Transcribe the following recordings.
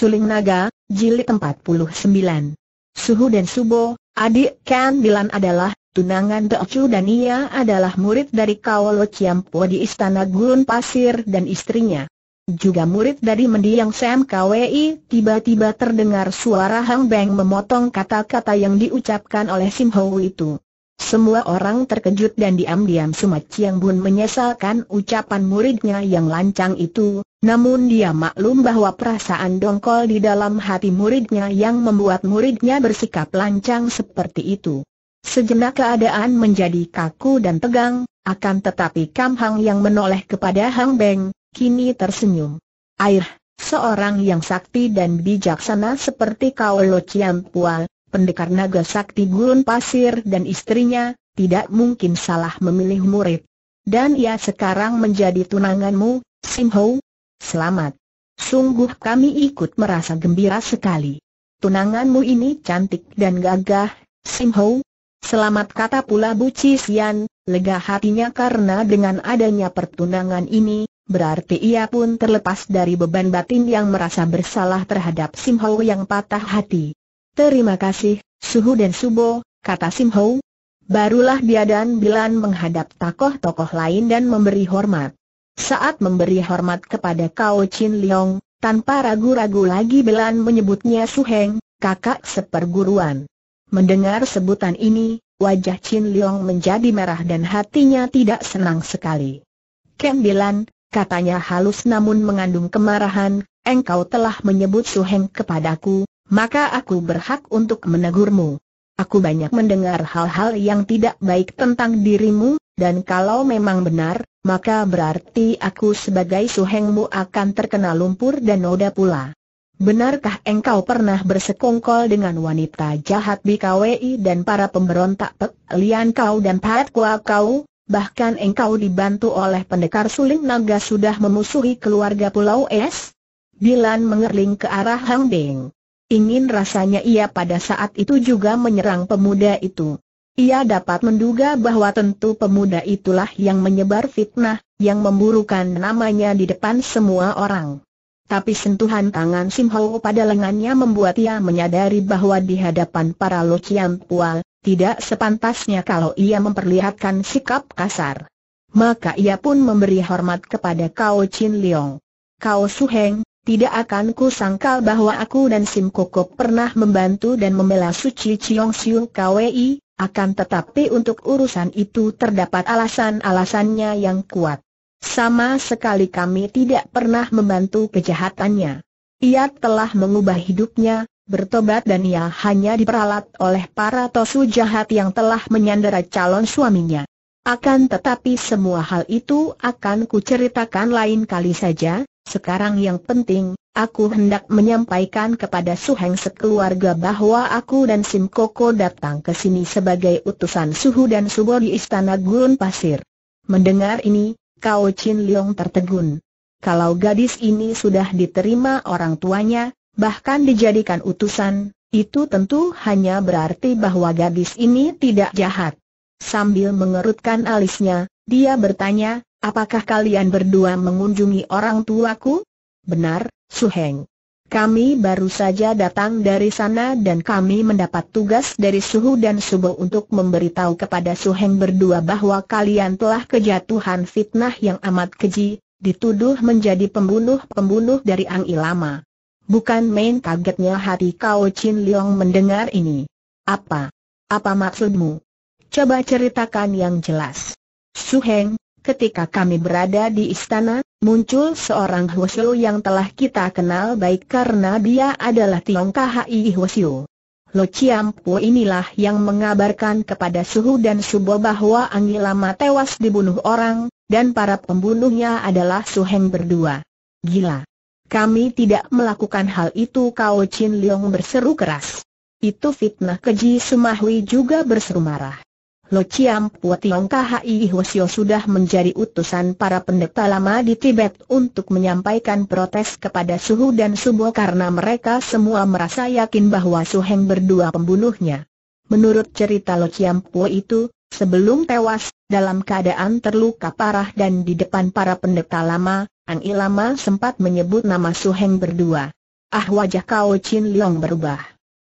Suling Naga, Jilid 49. Suhu dan Subo, adik Ken Bilan adalah tunangan Chu dan ia adalah murid dari Kaolo Ciampo di Istana Gurun Pasir dan istrinya. Juga murid dari mendiang Sam KWI, tiba-tiba terdengar suara Hang Beng memotong kata-kata yang diucapkan oleh Sim Ho itu. Semua orang terkejut dan diam-diam Sumat Chiang Bun menyesalkan ucapan muridnya yang lancang itu, namun dia maklum bahwa perasaan dongkol di dalam hati muridnya yang membuat muridnya bersikap lancang seperti itu. Sejenak keadaan menjadi kaku dan tegang, akan tetapi Kam Hang yang menoleh kepada Hang Beng, kini tersenyum. Air, seorang yang sakti dan bijaksana seperti Kau Lo Chiam Pual, pendekar naga sakti gurun pasir dan istrinya, tidak mungkin salah memilih murid. Dan ia sekarang menjadi tunanganmu, Sim Ho, Selamat. Sungguh kami ikut merasa gembira sekali. Tunanganmu ini cantik dan gagah, Sim Ho. Selamat kata pula Bu Cisian, lega hatinya karena dengan adanya pertunangan ini, berarti ia pun terlepas dari beban batin yang merasa bersalah terhadap Sim Ho yang patah hati. Terima kasih, Suhu dan Subo, kata Sim Ho. Barulah dia dan Bilan menghadap tokoh-tokoh lain dan memberi hormat. Saat memberi hormat kepada Kao Chin Leong, tanpa ragu-ragu lagi Belan menyebutnya Su Heng, kakak seperguruan. Mendengar sebutan ini, wajah Chin Leong menjadi merah dan hatinya tidak senang sekali. Ken Belan, katanya halus namun mengandung kemarahan, engkau telah menyebut Su Heng kepadaku, maka aku berhak untuk menegurmu. Aku banyak mendengar hal-hal yang tidak baik tentang dirimu, dan kalau memang benar, maka berarti aku sebagai suhengmu akan terkena lumpur dan noda pula. Benarkah engkau pernah bersekongkol dengan wanita jahat BKWI dan para pemberontak Pek Lian Kau dan Pat Kua Kau? Bahkan engkau dibantu oleh pendekar suling naga sudah memusuhi keluarga Pulau Es? Bilan mengerling ke arah Hang Ding, Ingin rasanya ia pada saat itu juga menyerang pemuda itu. Ia dapat menduga bahwa tentu pemuda itulah yang menyebar fitnah, yang memburukan namanya di depan semua orang. Tapi sentuhan tangan Sim Ho pada lengannya membuat ia menyadari bahwa di hadapan para Lo Chiam Pual, tidak sepantasnya kalau ia memperlihatkan sikap kasar. Maka ia pun memberi hormat kepada Kao Chin Leong. Kao Su Heng, tidak akan ku sangkal bahwa aku dan Sim Koko pernah membantu dan membela Suci Chiong Siu Kwei, akan tetapi untuk urusan itu terdapat alasan-alasannya yang kuat. Sama sekali kami tidak pernah membantu kejahatannya. Ia telah mengubah hidupnya, bertobat dan ia hanya diperalat oleh para tosu jahat yang telah menyandera calon suaminya. Akan tetapi semua hal itu akan kuceritakan lain kali saja, sekarang yang penting, aku hendak menyampaikan kepada Su Heng sekeluarga bahwa aku dan Sim Koko datang ke sini sebagai utusan suhu dan subo di Istana Gurun Pasir. Mendengar ini, Kao Chin Leong tertegun. Kalau gadis ini sudah diterima orang tuanya, bahkan dijadikan utusan, itu tentu hanya berarti bahwa gadis ini tidak jahat. Sambil mengerutkan alisnya, dia bertanya, Apakah kalian berdua mengunjungi orang tuaku? Benar, Su Heng. Kami baru saja datang dari sana dan kami mendapat tugas dari Suhu dan Subo untuk memberitahu kepada Su Heng berdua bahwa kalian telah kejatuhan fitnah yang amat keji, dituduh menjadi pembunuh-pembunuh dari Ang Ilama. Bukan main kagetnya hati Kao Chin Leong mendengar ini. Apa? Apa maksudmu? Coba ceritakan yang jelas. Su Heng. Ketika kami berada di istana, muncul seorang Huoshu yang telah kita kenal baik karena dia adalah Tiong Khai Huoshu. Lo Chiampu inilah yang mengabarkan kepada Suhu dan Subo bahwa Angilama tewas dibunuh orang, dan para pembunuhnya adalah Su Heng berdua. Gila! Kami tidak melakukan hal itu Kao Chin Leong berseru keras. Itu fitnah keji Sumahui juga berseru marah. Lo Chiam Pua Tiong Khai Hosio sudah menjadi utusan para pendeta lama di Tibet untuk menyampaikan protes kepada Suhu dan Subo karena mereka semua merasa yakin bahwa Su Heng berdua pembunuhnya. Menurut cerita Lo Chiam Pua itu, sebelum tewas, dalam keadaan terluka parah dan di depan para pendeta lama, Ang Ilama sempat menyebut nama Su Heng berdua. Ah wajah Kao Chin Leong berubah.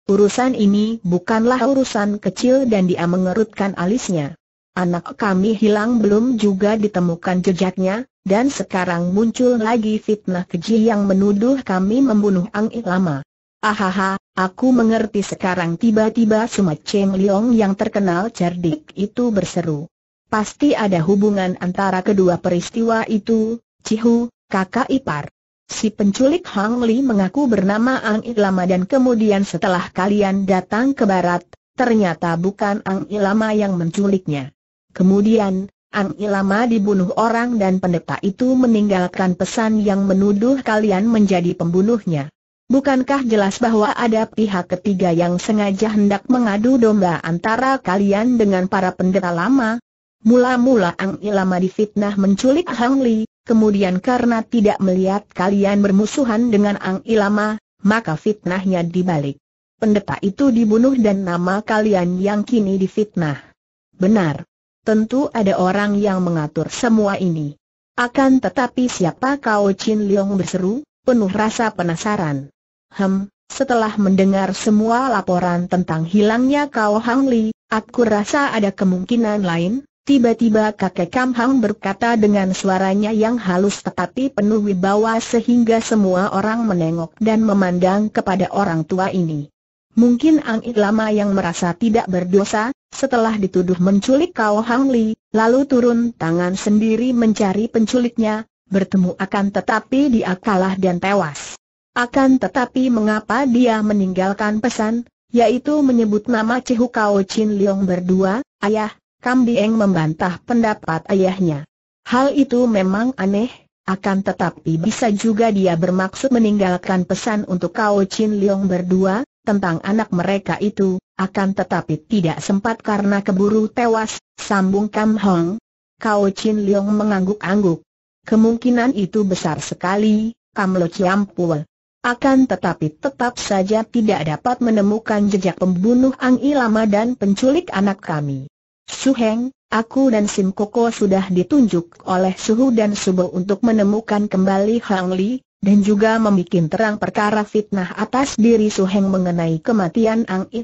Urusan ini bukanlah urusan kecil dan dia mengerutkan alisnya. Anak kami hilang belum juga ditemukan jejaknya, dan sekarang muncul lagi fitnah keji yang menuduh kami membunuh Ang Ilama. Ahaha, aku mengerti sekarang tiba-tiba Sumat Cheng Leong yang terkenal cerdik itu berseru. Pasti ada hubungan antara kedua peristiwa itu, Cihu, kakak ipar. Si penculik Hang Li mengaku bernama Ang Ilama dan kemudian setelah kalian datang ke barat, ternyata bukan Ang Ilama yang menculiknya. Kemudian, Ang Ilama dibunuh orang dan pendeta itu meninggalkan pesan yang menuduh kalian menjadi pembunuhnya. Bukankah jelas bahwa ada pihak ketiga yang sengaja hendak mengadu domba antara kalian dengan para pendeta lama? Mula-mula Ang Ilama difitnah menculik Hang Li, kemudian karena tidak melihat kalian bermusuhan dengan Ang Ilama, maka fitnahnya dibalik. Pendeta itu dibunuh dan nama kalian yang kini difitnah. Benar. Tentu ada orang yang mengatur semua ini. Akan tetapi siapa kau Chin Leong berseru, penuh rasa penasaran. Hem, setelah mendengar semua laporan tentang hilangnya Kau Hang Li, aku rasa ada kemungkinan lain, Tiba-tiba kakek Kam Hang berkata dengan suaranya yang halus tetapi penuh wibawa sehingga semua orang menengok dan memandang kepada orang tua ini. Mungkin Ang Lama yang merasa tidak berdosa, setelah dituduh menculik Kau Hang Li, lalu turun tangan sendiri mencari penculiknya, bertemu akan tetapi dia kalah dan tewas. Akan tetapi mengapa dia meninggalkan pesan, yaitu menyebut nama Cihu Kau Chin Leong berdua, ayah, Kambieng membantah pendapat ayahnya. Hal itu memang aneh, akan tetapi bisa juga dia bermaksud meninggalkan pesan untuk Kao Chin Leong berdua, tentang anak mereka itu, akan tetapi tidak sempat karena keburu tewas, sambung Kam Hong. Kao Chin Leong mengangguk-angguk. Kemungkinan itu besar sekali, Kam Lo Chiam Pua. Akan tetapi tetap saja tidak dapat menemukan jejak pembunuh Ang Ilama dan penculik anak kami. Su Heng, aku dan Sim Koko sudah ditunjuk oleh Suhu dan Subo untuk menemukan kembali Hang Li, dan juga membuat terang perkara fitnah atas diri Su Heng mengenai kematian Ang I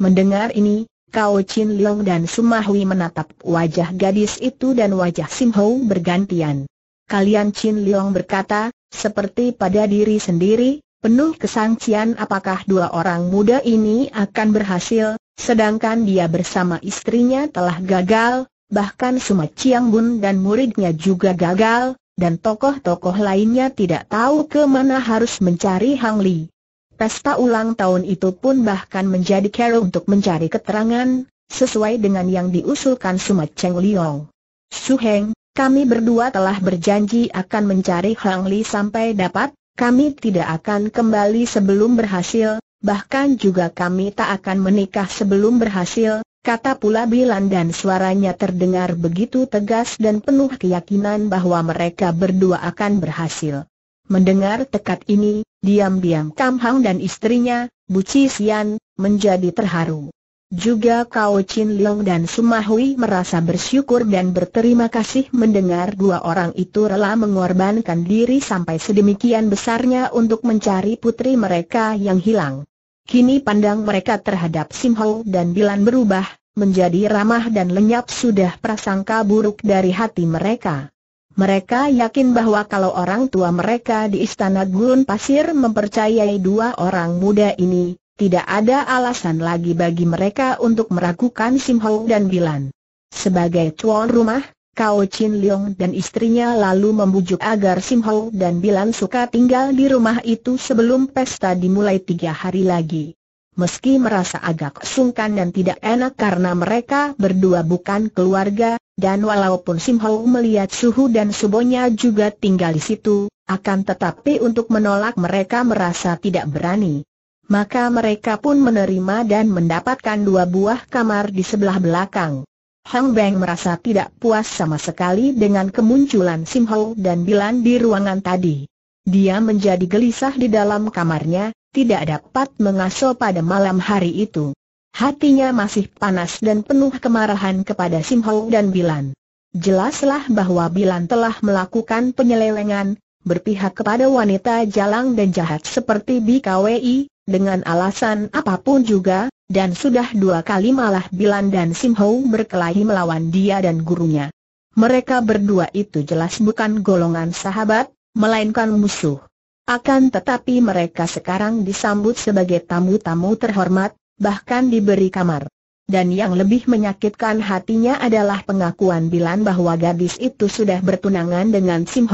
Mendengar ini, Kao Chin Leong dan Sumahui menatap wajah gadis itu dan wajah Sim Ho bergantian. Kalian Chin Leong berkata, seperti pada diri sendiri, Penuh kesangsian apakah dua orang muda ini akan berhasil, sedangkan dia bersama istrinya telah gagal, bahkan Suma Chiang Bun dan muridnya juga gagal, dan tokoh-tokoh lainnya tidak tahu ke mana harus mencari Hang Li. Pesta ulang tahun itu pun bahkan menjadi kero untuk mencari keterangan, sesuai dengan yang diusulkan Suma Cheng Liong. Su Heng, kami berdua telah berjanji akan mencari Hang Li sampai dapat, kami tidak akan kembali sebelum berhasil, bahkan juga kami tak akan menikah sebelum berhasil, kata pula Bilan dan suaranya terdengar begitu tegas dan penuh keyakinan bahwa mereka berdua akan berhasil. Mendengar tekad ini, diam-diam Kam Hang dan istrinya, Bu Cisian, menjadi terharu. Juga Kao Chin Leong dan Sumahui merasa bersyukur dan berterima kasih mendengar dua orang itu rela mengorbankan diri sampai sedemikian besarnya untuk mencari putri mereka yang hilang. Kini pandang mereka terhadap Sim Ho dan Bilan berubah, menjadi ramah dan lenyap sudah prasangka buruk dari hati mereka. Mereka yakin bahwa kalau orang tua mereka di Istana Gurun Pasir mempercayai dua orang muda ini, tidak ada alasan lagi bagi mereka untuk meragukan Sim Ho dan Bilan. Sebagai tuan rumah, Kao Chin Leong dan istrinya lalu membujuk agar Sim Ho dan Bilan suka tinggal di rumah itu sebelum pesta dimulai tiga hari lagi. Meski merasa agak sungkan dan tidak enak karena mereka berdua bukan keluarga, dan walaupun Sim Ho melihat Suhu dan Subonya juga tinggal di situ, akan tetapi untuk menolak mereka merasa tidak berani maka mereka pun menerima dan mendapatkan dua buah kamar di sebelah belakang. Hang Beng merasa tidak puas sama sekali dengan kemunculan Sim Ho dan Bilan di ruangan tadi. Dia menjadi gelisah di dalam kamarnya, tidak dapat mengasuh pada malam hari itu. Hatinya masih panas dan penuh kemarahan kepada Sim Ho dan Bilan. Jelaslah bahwa Bilan telah melakukan penyelewengan, berpihak kepada wanita jalang dan jahat seperti BKWI, dengan alasan apapun juga, dan sudah dua kali malah Bilan dan Sim berkelahi melawan dia dan gurunya. Mereka berdua itu jelas bukan golongan sahabat, melainkan musuh. Akan tetapi mereka sekarang disambut sebagai tamu-tamu terhormat, bahkan diberi kamar. Dan yang lebih menyakitkan hatinya adalah pengakuan Bilan bahwa gadis itu sudah bertunangan dengan Sim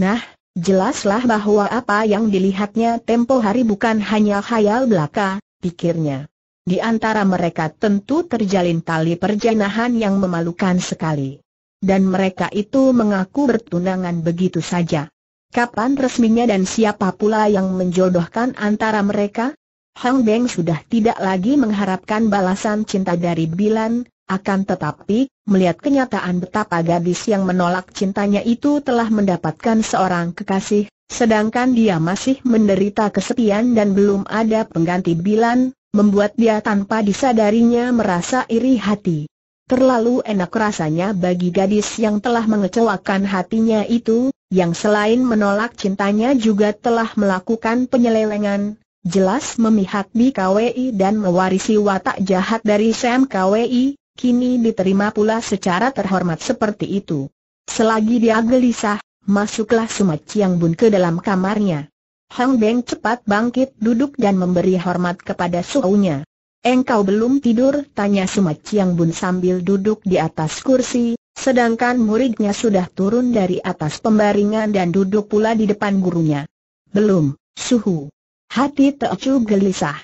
Nah, Jelaslah bahwa apa yang dilihatnya tempo hari bukan hanya khayal belaka, pikirnya. Di antara mereka tentu terjalin tali perjanahan yang memalukan sekali. Dan mereka itu mengaku bertunangan begitu saja. Kapan resminya dan siapa pula yang menjodohkan antara mereka? Hang Beng sudah tidak lagi mengharapkan balasan cinta dari Bilan, akan tetapi, melihat kenyataan betapa gadis yang menolak cintanya itu telah mendapatkan seorang kekasih, sedangkan dia masih menderita kesepian dan belum ada pengganti Bilan, membuat dia tanpa disadarinya merasa iri hati. Terlalu enak rasanya bagi gadis yang telah mengecewakan hatinya itu, yang selain menolak cintanya juga telah melakukan penyelewengan, jelas memihak di KWI dan mewarisi watak jahat dari Sam KWI, kini diterima pula secara terhormat seperti itu. Selagi dia gelisah, masuklah Sumat Chiang Bun ke dalam kamarnya. Hang Beng cepat bangkit duduk dan memberi hormat kepada suhunya. Engkau belum tidur? tanya Sumat Chiang Bun sambil duduk di atas kursi, sedangkan muridnya sudah turun dari atas pembaringan dan duduk pula di depan gurunya. Belum, suhu. Hati Teocu gelisah.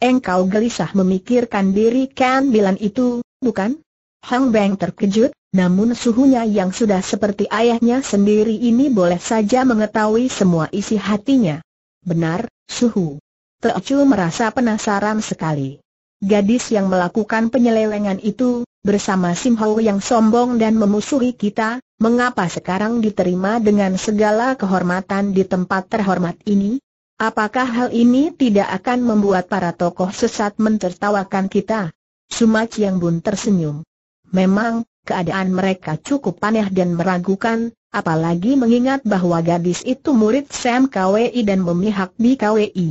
Engkau gelisah memikirkan diri Kan Bilan itu, bukan? Hang Beng terkejut, namun suhunya yang sudah seperti ayahnya sendiri ini boleh saja mengetahui semua isi hatinya. Benar, suhu. Teocu merasa penasaran sekali. Gadis yang melakukan penyelewengan itu, bersama Sim Hau yang sombong dan memusuhi kita, mengapa sekarang diterima dengan segala kehormatan di tempat terhormat ini? Apakah hal ini tidak akan membuat para tokoh sesat mentertawakan kita? Suma yang Bun tersenyum. Memang, keadaan mereka cukup aneh dan meragukan, apalagi mengingat bahwa gadis itu murid Sam KWI dan memihak di KWI.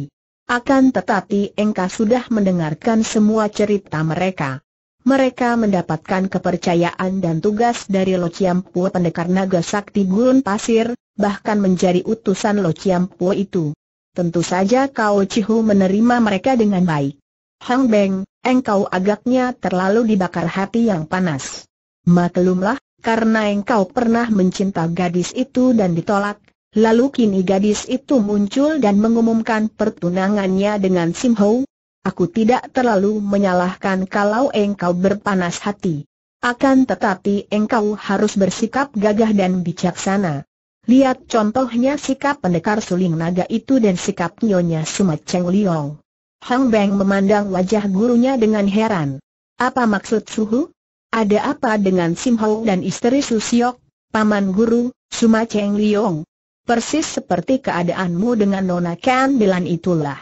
Akan tetapi Engka sudah mendengarkan semua cerita mereka. Mereka mendapatkan kepercayaan dan tugas dari Lo Chiampu pendekar naga sakti gurun pasir, bahkan menjadi utusan Lo Chiampu itu. Tentu saja Kao Chihu menerima mereka dengan baik. Hang Beng, engkau agaknya terlalu dibakar hati yang panas. Maklumlah, karena engkau pernah mencinta gadis itu dan ditolak, lalu kini gadis itu muncul dan mengumumkan pertunangannya dengan Sim Ho. Aku tidak terlalu menyalahkan kalau engkau berpanas hati. Akan tetapi engkau harus bersikap gagah dan bijaksana. Lihat contohnya sikap pendekar suling naga itu dan sikap nyonya Sumat Cheng Liong. Hang Beng memandang wajah gurunya dengan heran. Apa maksud Suhu? Ada apa dengan Sim Hau dan istri Su Siok, paman guru, Suma Cheng Liong? Persis seperti keadaanmu dengan Nona Kan Bilan itulah.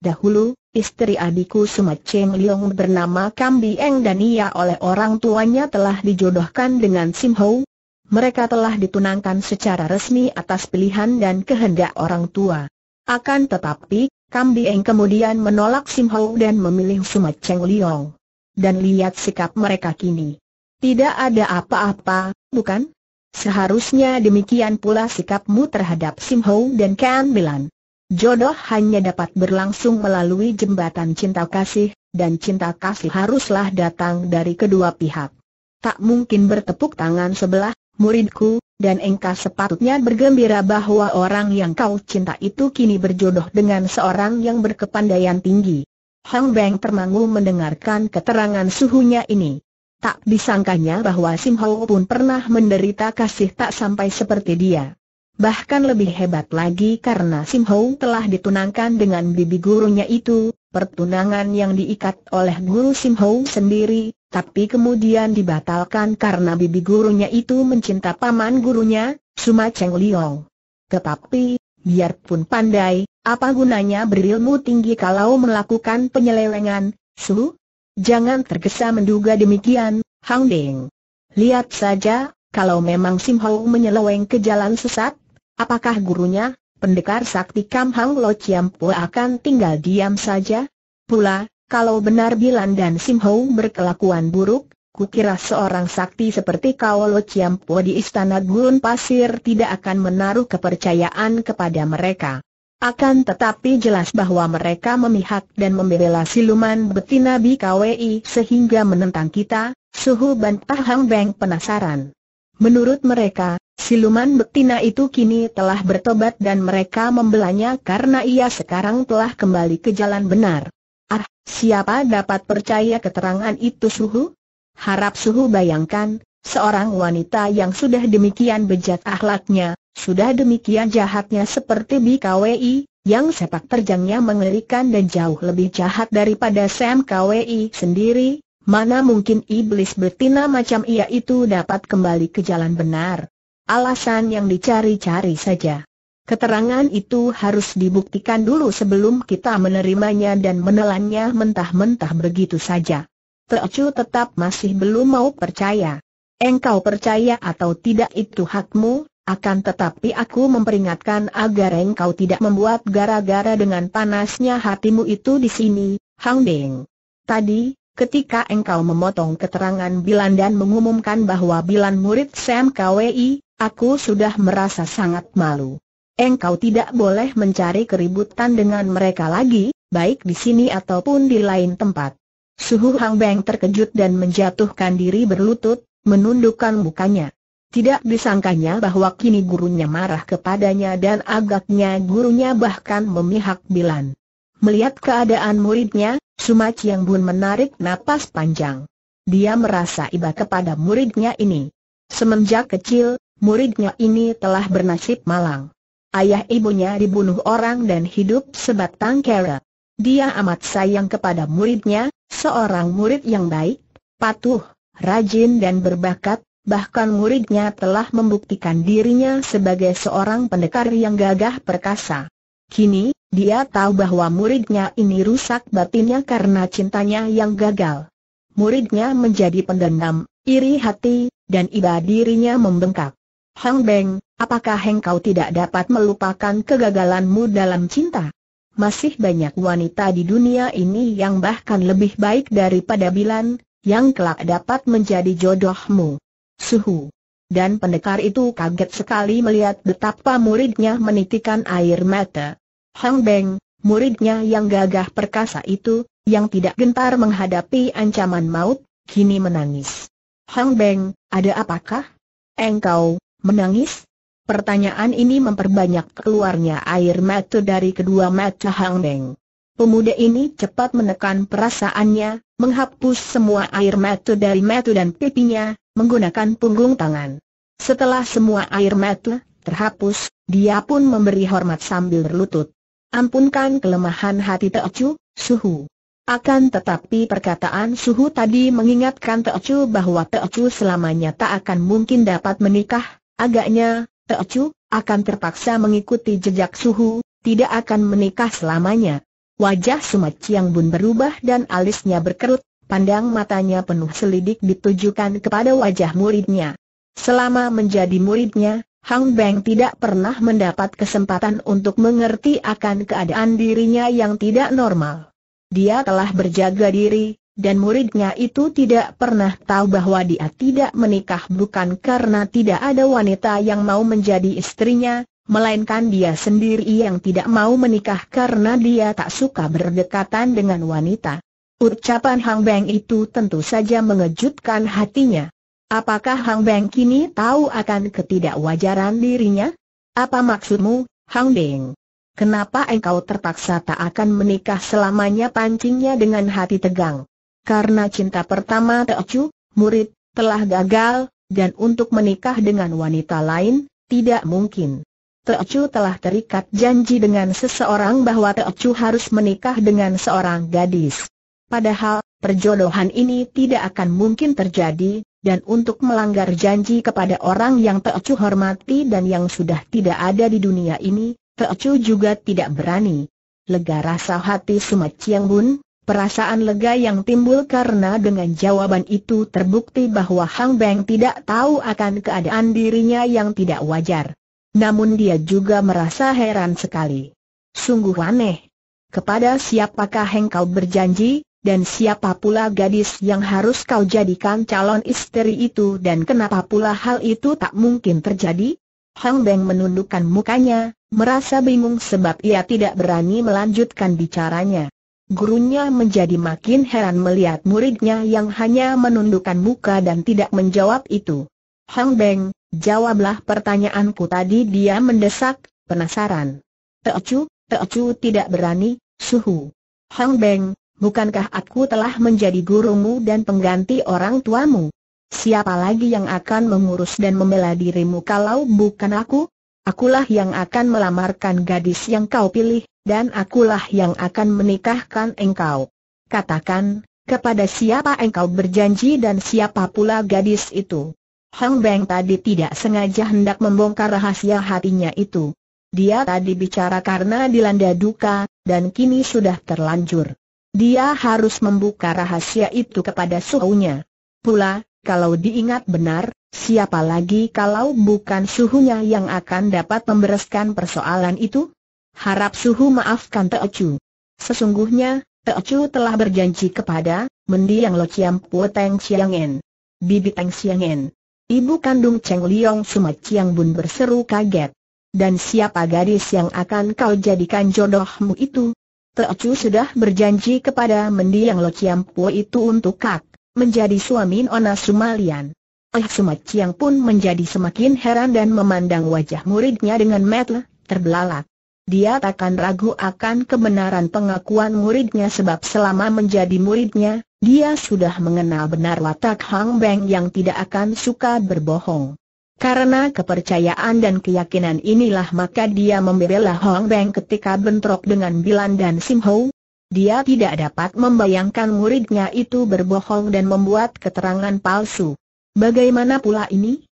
Dahulu, istri adikku Suma Cheng Liong bernama Kam Bieng dan ia oleh orang tuanya telah dijodohkan dengan Sim Hau. Mereka telah ditunangkan secara resmi atas pilihan dan kehendak orang tua. Akan tetapi, Kam Dieng kemudian menolak Sim Ho dan memilih Sumat Cheng Liong. Dan lihat sikap mereka kini. Tidak ada apa-apa, bukan? Seharusnya demikian pula sikapmu terhadap Sim Ho dan Kan Bilan. Jodoh hanya dapat berlangsung melalui jembatan cinta kasih, dan cinta kasih haruslah datang dari kedua pihak. Tak mungkin bertepuk tangan sebelah, muridku, dan engkau sepatutnya bergembira bahwa orang yang kau cinta itu kini berjodoh dengan seorang yang berkepandaian tinggi. Hong Beng termangu mendengarkan keterangan suhunya ini. Tak disangkanya bahwa Sim Ho pun pernah menderita kasih tak sampai seperti dia. Bahkan lebih hebat lagi karena Sim Ho telah ditunangkan dengan bibi gurunya itu, pertunangan yang diikat oleh guru Sim sendiri, tapi kemudian dibatalkan karena bibi gurunya itu mencinta paman gurunya, Suma Cheng Liong. Tetapi, biarpun pandai, apa gunanya berilmu tinggi kalau melakukan penyelewengan, Su? Jangan tergesa menduga demikian, Hang Deng. Lihat saja, kalau memang Sim Ho menyeleweng ke jalan sesat, apakah gurunya pendekar sakti Kam Hang Lo Chiam Po akan tinggal diam saja? Pula, kalau benar Bilan dan Sim Hou berkelakuan buruk, kukira seorang sakti seperti Kao Lo Chiam Po di Istana Gurun Pasir tidak akan menaruh kepercayaan kepada mereka. Akan tetapi jelas bahwa mereka memihak dan membela siluman betina BKWI sehingga menentang kita, Suhu bantah Hang Beng penasaran. Menurut mereka, Siluman betina itu kini telah bertobat dan mereka membelanya karena ia sekarang telah kembali ke jalan benar. Ah, siapa dapat percaya keterangan itu suhu? Harap suhu bayangkan, seorang wanita yang sudah demikian bejat akhlaknya, sudah demikian jahatnya seperti BKWI, yang sepak terjangnya mengerikan dan jauh lebih jahat daripada Sam KWI sendiri, mana mungkin iblis betina macam ia itu dapat kembali ke jalan benar alasan yang dicari-cari saja. Keterangan itu harus dibuktikan dulu sebelum kita menerimanya dan menelannya mentah-mentah begitu saja. Teocu tetap masih belum mau percaya. Engkau percaya atau tidak itu hakmu, akan tetapi aku memperingatkan agar engkau tidak membuat gara-gara dengan panasnya hatimu itu di sini, Hang Deng. Tadi, ketika engkau memotong keterangan Bilan dan mengumumkan bahwa Bilan murid Sam KWI, Aku sudah merasa sangat malu. Engkau tidak boleh mencari keributan dengan mereka lagi, baik di sini ataupun di lain tempat. Suhu Hang Beng terkejut dan menjatuhkan diri berlutut, menundukkan mukanya. Tidak disangkanya bahwa kini gurunya marah kepadanya dan agaknya gurunya bahkan memihak Bilan. Melihat keadaan muridnya, Suma Chiang Bun menarik napas panjang. Dia merasa iba kepada muridnya ini. Semenjak kecil, muridnya ini telah bernasib malang. Ayah ibunya dibunuh orang dan hidup sebatang kera. Dia amat sayang kepada muridnya, seorang murid yang baik, patuh, rajin dan berbakat, bahkan muridnya telah membuktikan dirinya sebagai seorang pendekar yang gagah perkasa. Kini, dia tahu bahwa muridnya ini rusak batinnya karena cintanya yang gagal. Muridnya menjadi pendendam, iri hati, dan iba dirinya membengkak. Hang Beng, apakah engkau tidak dapat melupakan kegagalanmu dalam cinta? Masih banyak wanita di dunia ini yang bahkan lebih baik daripada Bilan, yang kelak dapat menjadi jodohmu. Suhu. Dan pendekar itu kaget sekali melihat betapa muridnya menitikan air mata. Hang Beng, muridnya yang gagah perkasa itu, yang tidak gentar menghadapi ancaman maut, kini menangis. Hang Beng, ada apakah? Engkau, menangis? Pertanyaan ini memperbanyak keluarnya air mata dari kedua mata Hang Beng. Pemuda ini cepat menekan perasaannya, menghapus semua air mata dari mata dan pipinya, menggunakan punggung tangan. Setelah semua air mata terhapus, dia pun memberi hormat sambil berlutut. Ampunkan kelemahan hati Teocu, Suhu. Akan tetapi perkataan Suhu tadi mengingatkan Teocu bahwa Teocu selamanya tak akan mungkin dapat menikah, Agaknya, Teocu, akan terpaksa mengikuti jejak suhu, tidak akan menikah selamanya. Wajah Sumat Chiang Bun berubah dan alisnya berkerut, pandang matanya penuh selidik ditujukan kepada wajah muridnya. Selama menjadi muridnya, Hang Beng tidak pernah mendapat kesempatan untuk mengerti akan keadaan dirinya yang tidak normal. Dia telah berjaga diri, dan muridnya itu tidak pernah tahu bahwa dia tidak menikah bukan karena tidak ada wanita yang mau menjadi istrinya, melainkan dia sendiri yang tidak mau menikah karena dia tak suka berdekatan dengan wanita. Ucapan Hang Beng itu tentu saja mengejutkan hatinya. Apakah Hang Beng kini tahu akan ketidakwajaran dirinya? Apa maksudmu, Hang Beng? Kenapa engkau terpaksa tak akan menikah selamanya pancingnya dengan hati tegang? Karena cinta pertama Teocu, murid, telah gagal, dan untuk menikah dengan wanita lain, tidak mungkin. Teocu telah terikat janji dengan seseorang bahwa Teocu harus menikah dengan seorang gadis. Padahal, perjodohan ini tidak akan mungkin terjadi, dan untuk melanggar janji kepada orang yang Teocu hormati dan yang sudah tidak ada di dunia ini, Teocu juga tidak berani. Lega rasa hati Sumat Chiang Bun, Perasaan lega yang timbul karena dengan jawaban itu terbukti bahwa Hang Beng tidak tahu akan keadaan dirinya yang tidak wajar. Namun dia juga merasa heran sekali. Sungguh aneh. Kepada siapakah engkau berjanji, dan siapa pula gadis yang harus kau jadikan calon istri itu dan kenapa pula hal itu tak mungkin terjadi? Hang Beng menundukkan mukanya, merasa bingung sebab ia tidak berani melanjutkan bicaranya. Gurunya menjadi makin heran melihat muridnya yang hanya menundukkan muka dan tidak menjawab itu. Hang Beng, jawablah pertanyaanku tadi dia mendesak, penasaran. Teocu, Teocu tidak berani, suhu. Hang Beng, bukankah aku telah menjadi gurumu dan pengganti orang tuamu? Siapa lagi yang akan mengurus dan membela dirimu kalau bukan aku? Akulah yang akan melamarkan gadis yang kau pilih, dan akulah yang akan menikahkan engkau. Katakan, kepada siapa engkau berjanji dan siapa pula gadis itu. Hang Beng tadi tidak sengaja hendak membongkar rahasia hatinya itu. Dia tadi bicara karena dilanda duka, dan kini sudah terlanjur. Dia harus membuka rahasia itu kepada suhunya. Pula, kalau diingat benar, Siapa lagi kalau bukan suhunya yang akan dapat membereskan persoalan itu? Harap suhu maafkan Teocu. Sesungguhnya, Teocu telah berjanji kepada mendiang Lo Chiam Puo Teng Siangen. Bibi Teng En, Ibu kandung Cheng Liong Sumat Chiang Bun berseru kaget. Dan siapa gadis yang akan kau jadikan jodohmu itu? Teocu sudah berjanji kepada mendiang Lo Chiam itu untuk kak, menjadi suami Nona Sumalian. Peh Chiang pun menjadi semakin heran dan memandang wajah muridnya dengan metel, terbelalak. Dia takkan ragu akan kebenaran pengakuan muridnya sebab selama menjadi muridnya, dia sudah mengenal benar watak Hang Beng yang tidak akan suka berbohong. Karena kepercayaan dan keyakinan inilah maka dia membela Hong Beng ketika bentrok dengan Bilan dan Sim Ho. Dia tidak dapat membayangkan muridnya itu berbohong dan membuat keterangan palsu. Bagaimana pula ini?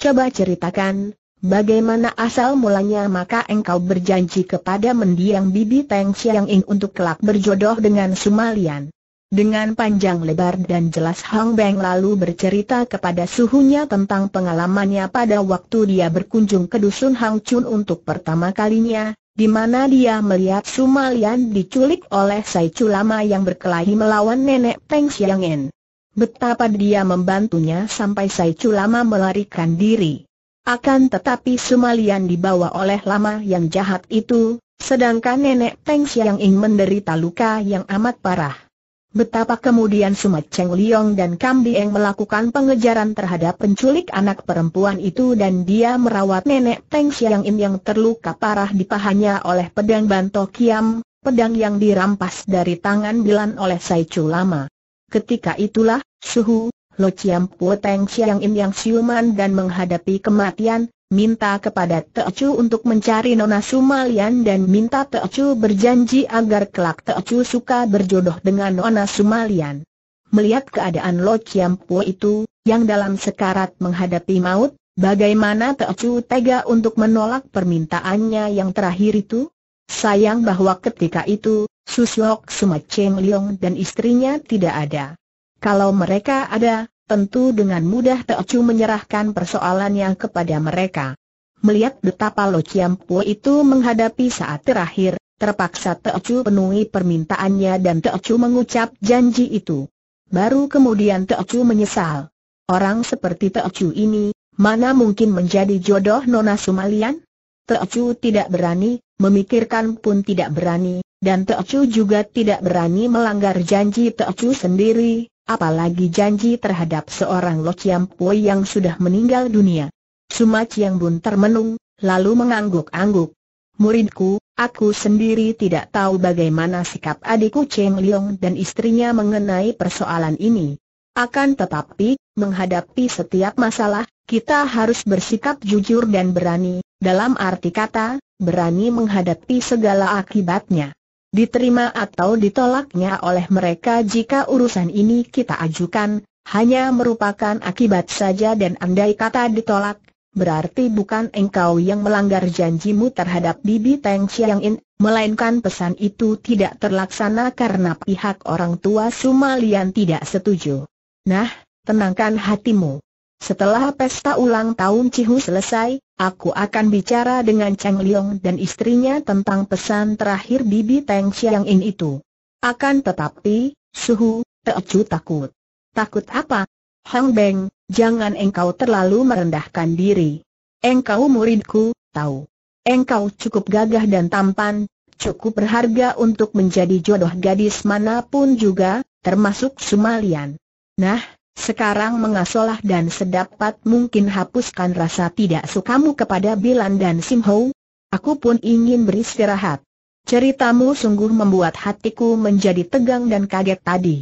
Coba ceritakan, bagaimana asal mulanya maka engkau berjanji kepada mendiang bibi Teng Xiang Ing untuk kelak berjodoh dengan Sumalian. Dengan panjang lebar dan jelas Hang Beng lalu bercerita kepada suhunya tentang pengalamannya pada waktu dia berkunjung ke dusun Hang Chun untuk pertama kalinya, di mana dia melihat Sumalian diculik oleh Sai Culama yang berkelahi melawan nenek Xiang Ing. Betapa dia membantunya sampai Sai lama melarikan diri. Akan tetapi Sumalian dibawa oleh lama yang jahat itu, sedangkan nenek Peng Xiang Ing menderita luka yang amat parah. Betapa kemudian Sumat Cheng Liong dan Kam Dieng melakukan pengejaran terhadap penculik anak perempuan itu dan dia merawat nenek Peng Xiang Ing yang terluka parah di pahanya oleh pedang Banto Kiam, pedang yang dirampas dari tangan Bilan oleh Sai Chu Lama. Ketika itulah, Suhu, Lo Chiam Po Teng Chiang Im yang siuman dan menghadapi kematian, minta kepada Chu untuk mencari Nona Sumalian dan minta Chu berjanji agar kelak Chu suka berjodoh dengan Nona Sumalian. Melihat keadaan Lo Chiam Po itu, yang dalam sekarat menghadapi maut, bagaimana Chu tega untuk menolak permintaannya yang terakhir itu? Sayang bahwa ketika itu, Susyok Suma Cheng Leong dan istrinya tidak ada. Kalau mereka ada, tentu dengan mudah Chu menyerahkan persoalannya kepada mereka. Melihat betapa Lo Chiam Po itu menghadapi saat terakhir, terpaksa Chu penuhi permintaannya dan Chu mengucap janji itu. Baru kemudian Chu menyesal. Orang seperti Chu ini, mana mungkin menjadi jodoh Nona Sumalian? Chu tidak berani, memikirkan pun tidak berani, dan Teocu juga tidak berani melanggar janji Teocu sendiri, apalagi janji terhadap seorang Lo Chiam Pui yang sudah meninggal dunia. Suma Chiang Bun termenung, lalu mengangguk-angguk. Muridku, aku sendiri tidak tahu bagaimana sikap adikku Cheng Liong dan istrinya mengenai persoalan ini. Akan tetapi, menghadapi setiap masalah, kita harus bersikap jujur dan berani, dalam arti kata, berani menghadapi segala akibatnya. Diterima atau ditolaknya oleh mereka jika urusan ini kita ajukan, hanya merupakan akibat saja dan andai kata ditolak, berarti bukan engkau yang melanggar janjimu terhadap Bibi Teng Chiang In, melainkan pesan itu tidak terlaksana karena pihak orang tua Sumalian tidak setuju. Nah, tenangkan hatimu. Setelah pesta ulang tahun Cihu selesai, aku akan bicara dengan Chang Liong dan istrinya tentang pesan terakhir Bibi Teng Xiang In itu. Akan tetapi, Suhu, Teocu takut. Takut apa? Hang Beng, jangan engkau terlalu merendahkan diri. Engkau muridku, tahu. Engkau cukup gagah dan tampan, cukup berharga untuk menjadi jodoh gadis manapun juga, termasuk Sumalian. Nah, sekarang mengasolah dan sedapat mungkin hapuskan rasa tidak sukamu kepada Bilan dan Sim Ho. Aku pun ingin beristirahat. Ceritamu sungguh membuat hatiku menjadi tegang dan kaget tadi.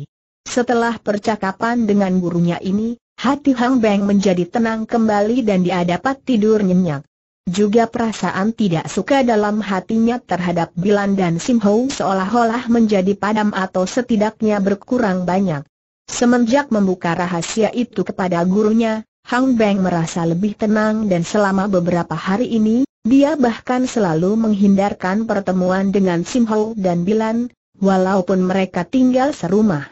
Setelah percakapan dengan gurunya ini, hati Hang Beng menjadi tenang kembali dan dia dapat tidur nyenyak. Juga perasaan tidak suka dalam hatinya terhadap Bilan dan Sim Ho seolah-olah menjadi padam atau setidaknya berkurang banyak. Semenjak membuka rahasia itu kepada gurunya, Hang Beng merasa lebih tenang dan selama beberapa hari ini, dia bahkan selalu menghindarkan pertemuan dengan Sim Ho dan Bilan, walaupun mereka tinggal serumah.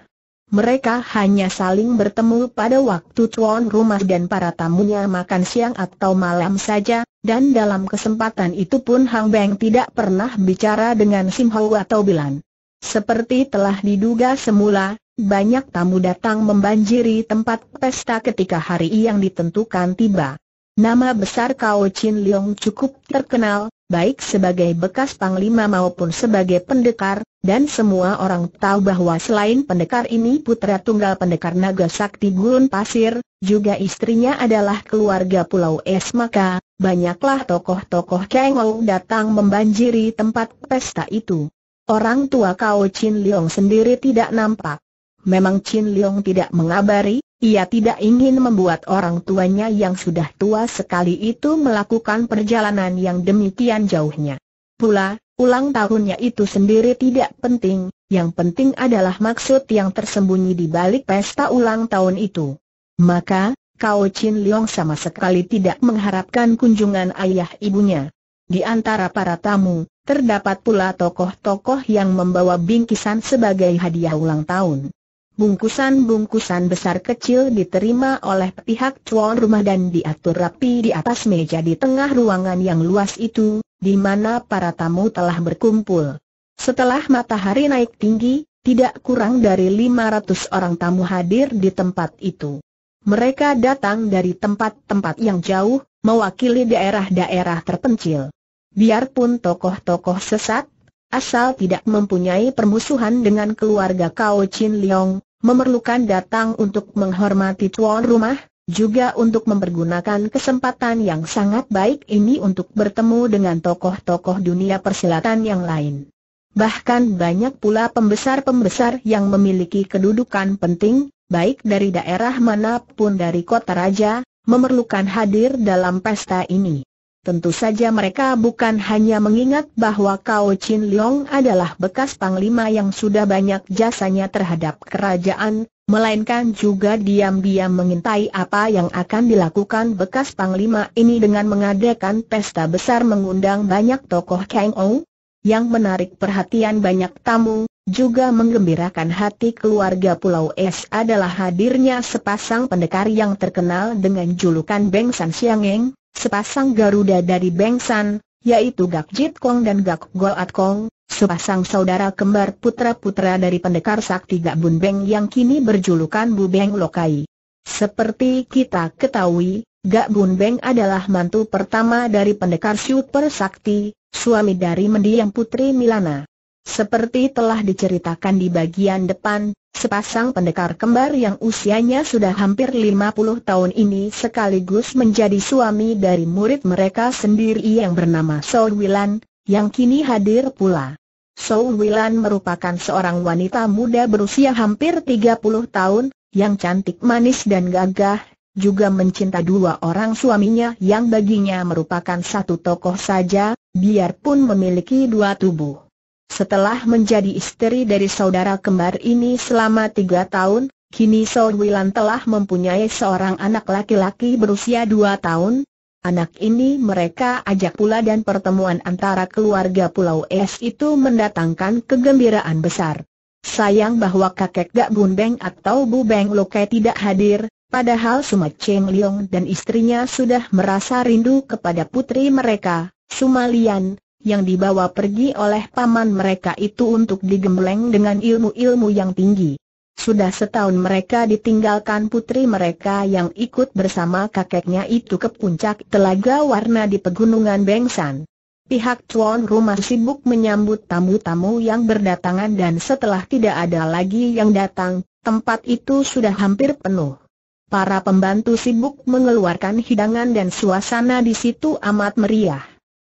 Mereka hanya saling bertemu pada waktu tuan rumah dan para tamunya makan siang atau malam saja, dan dalam kesempatan itu pun Hang Beng tidak pernah bicara dengan Sim Ho atau Bilan. Seperti telah diduga semula, banyak tamu datang membanjiri tempat pesta ketika hari yang ditentukan tiba. Nama besar Kao Chin Leong cukup terkenal, baik sebagai bekas panglima maupun sebagai pendekar, dan semua orang tahu bahwa selain pendekar ini putra tunggal pendekar naga sakti gurun pasir, juga istrinya adalah keluarga Pulau Es maka, banyaklah tokoh-tokoh Ou datang membanjiri tempat pesta itu. Orang tua Kao Chin Leong sendiri tidak nampak. Memang Chin Leong tidak mengabari, ia tidak ingin membuat orang tuanya yang sudah tua sekali itu melakukan perjalanan yang demikian jauhnya. Pula, ulang tahunnya itu sendiri tidak penting, yang penting adalah maksud yang tersembunyi di balik pesta ulang tahun itu. Maka, kau Chin Leong sama sekali tidak mengharapkan kunjungan ayah ibunya. Di antara para tamu, terdapat pula tokoh-tokoh yang membawa bingkisan sebagai hadiah ulang tahun. Bungkusan-bungkusan besar kecil diterima oleh pihak tuan rumah dan diatur rapi di atas meja di tengah ruangan yang luas itu, di mana para tamu telah berkumpul. Setelah matahari naik tinggi, tidak kurang dari 500 orang tamu hadir di tempat itu. Mereka datang dari tempat-tempat yang jauh, mewakili daerah-daerah terpencil. Biarpun tokoh-tokoh sesat, asal tidak mempunyai permusuhan dengan keluarga Kao Chin Leong, memerlukan datang untuk menghormati tuan rumah, juga untuk mempergunakan kesempatan yang sangat baik ini untuk bertemu dengan tokoh-tokoh dunia persilatan yang lain. Bahkan banyak pula pembesar-pembesar yang memiliki kedudukan penting, baik dari daerah manapun dari kota raja, memerlukan hadir dalam pesta ini. Tentu saja mereka bukan hanya mengingat bahwa Kao Chin Leong adalah bekas panglima yang sudah banyak jasanya terhadap kerajaan, melainkan juga diam-diam mengintai apa yang akan dilakukan bekas panglima ini dengan mengadakan pesta besar mengundang banyak tokoh Kang Ong, yang menarik perhatian banyak tamu, juga menggembirakan hati keluarga Pulau Es adalah hadirnya sepasang pendekar yang terkenal dengan julukan Beng San Eng. Sepasang Garuda dari Bengsan, yaitu Gak Jit Kong dan Gak Goat Kong, sepasang saudara kembar putra-putra dari pendekar sakti Gak Bun Beng yang kini berjulukan Bu Beng Lokai. Seperti kita ketahui, Gak Bun Beng adalah mantu pertama dari pendekar super sakti, suami dari mendiang putri Milana. Seperti telah diceritakan di bagian depan, Sepasang pendekar kembar yang usianya sudah hampir 50 tahun ini sekaligus menjadi suami dari murid mereka sendiri yang bernama Soul Wilan, yang kini hadir pula. Soul Wilan merupakan seorang wanita muda berusia hampir 30 tahun, yang cantik manis dan gagah, juga mencinta dua orang suaminya yang baginya merupakan satu tokoh saja, biarpun memiliki dua tubuh. Setelah menjadi istri dari saudara kembar ini selama tiga tahun, kini Sowilan telah mempunyai seorang anak laki-laki berusia dua tahun. Anak ini mereka ajak pula dan pertemuan antara keluarga Pulau Es itu mendatangkan kegembiraan besar. Sayang bahwa kakek Gak Bun Beng atau Bu Beng Loke tidak hadir, Padahal Suma Cheng Leong dan istrinya sudah merasa rindu kepada putri mereka, Suma Lian, yang dibawa pergi oleh paman mereka itu untuk digembleng dengan ilmu-ilmu yang tinggi. Sudah setahun mereka ditinggalkan putri mereka yang ikut bersama kakeknya itu ke puncak telaga warna di pegunungan Bengsan. Pihak tuan rumah sibuk menyambut tamu-tamu yang berdatangan dan setelah tidak ada lagi yang datang, tempat itu sudah hampir penuh. Para pembantu sibuk mengeluarkan hidangan dan suasana di situ amat meriah.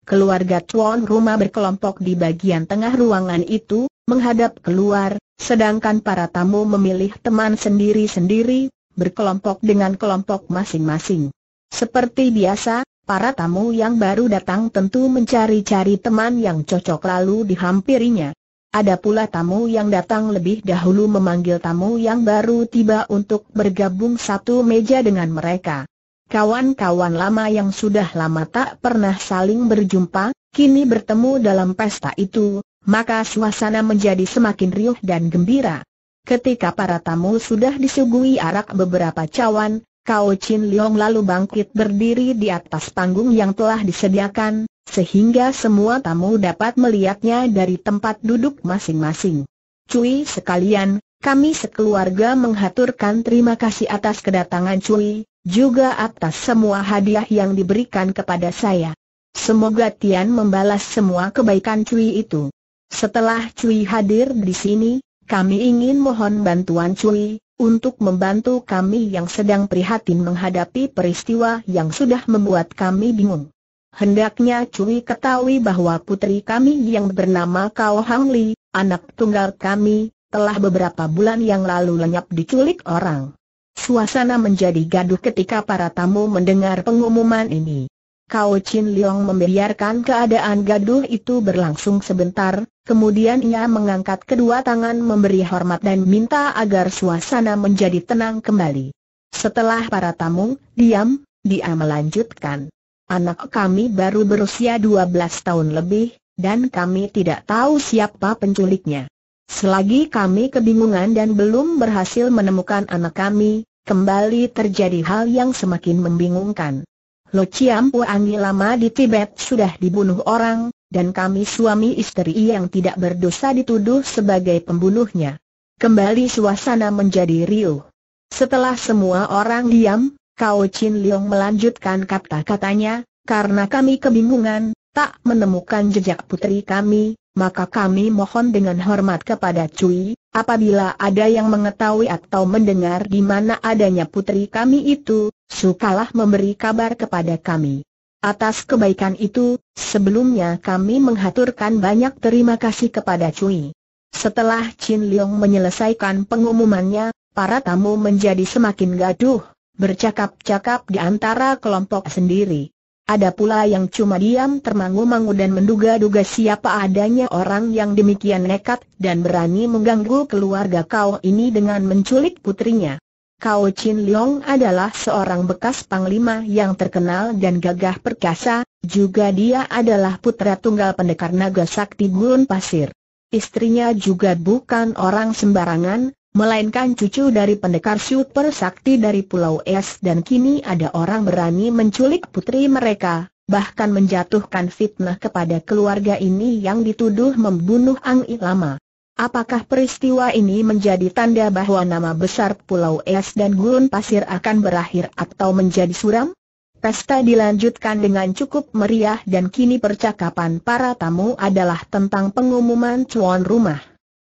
Keluarga tuan rumah berkelompok di bagian tengah ruangan itu, menghadap keluar, sedangkan para tamu memilih teman sendiri-sendiri, berkelompok dengan kelompok masing-masing. Seperti biasa, para tamu yang baru datang tentu mencari-cari teman yang cocok lalu dihampirinya. Ada pula tamu yang datang lebih dahulu memanggil tamu yang baru tiba untuk bergabung satu meja dengan mereka. Kawan-kawan lama yang sudah lama tak pernah saling berjumpa, kini bertemu dalam pesta itu, maka suasana menjadi semakin riuh dan gembira. Ketika para tamu sudah disuguhi arak beberapa cawan, Kao Chin Leong lalu bangkit berdiri di atas panggung yang telah disediakan, sehingga semua tamu dapat melihatnya dari tempat duduk masing-masing. Cui sekalian, kami sekeluarga menghaturkan terima kasih atas kedatangan Cui, juga atas semua hadiah yang diberikan kepada saya. Semoga Tian membalas semua kebaikan Cui itu. Setelah Cui hadir di sini, kami ingin mohon bantuan Cui, untuk membantu kami yang sedang prihatin menghadapi peristiwa yang sudah membuat kami bingung. Hendaknya Cui ketahui bahwa putri kami yang bernama Kao Hang Li, anak tunggal kami, telah beberapa bulan yang lalu lenyap diculik orang. Suasana menjadi gaduh ketika para tamu mendengar pengumuman ini. Kau Chin Leong membiarkan keadaan gaduh itu berlangsung sebentar, kemudian ia mengangkat kedua tangan memberi hormat dan minta agar suasana menjadi tenang kembali. Setelah para tamu, diam, dia melanjutkan. Anak kami baru berusia 12 tahun lebih, dan kami tidak tahu siapa penculiknya. Selagi kami kebingungan dan belum berhasil menemukan anak kami, kembali terjadi hal yang semakin membingungkan. Lo Chiam Puangi lama di Tibet sudah dibunuh orang, dan kami suami istri yang tidak berdosa dituduh sebagai pembunuhnya. Kembali suasana menjadi riuh. Setelah semua orang diam, Kao Chin Leong melanjutkan kata-katanya, karena kami kebingungan, tak menemukan jejak putri kami, maka kami mohon dengan hormat kepada Cui, apabila ada yang mengetahui atau mendengar di mana adanya putri kami itu, sukalah memberi kabar kepada kami. Atas kebaikan itu, sebelumnya kami menghaturkan banyak terima kasih kepada Cui. Setelah Chin Leong menyelesaikan pengumumannya, para tamu menjadi semakin gaduh, bercakap-cakap di antara kelompok sendiri. Ada pula yang cuma diam termangu-mangu dan menduga-duga siapa adanya orang yang demikian nekat dan berani mengganggu keluarga kau ini dengan menculik putrinya. Kau Chin Leong adalah seorang bekas panglima yang terkenal dan gagah perkasa, juga dia adalah putra tunggal pendekar naga sakti gurun pasir. Istrinya juga bukan orang sembarangan, melainkan cucu dari pendekar super sakti dari Pulau Es dan kini ada orang berani menculik putri mereka, bahkan menjatuhkan fitnah kepada keluarga ini yang dituduh membunuh Ang Ilama. Apakah peristiwa ini menjadi tanda bahwa nama besar Pulau Es dan Gurun Pasir akan berakhir atau menjadi suram? Pesta dilanjutkan dengan cukup meriah dan kini percakapan para tamu adalah tentang pengumuman cuan rumah.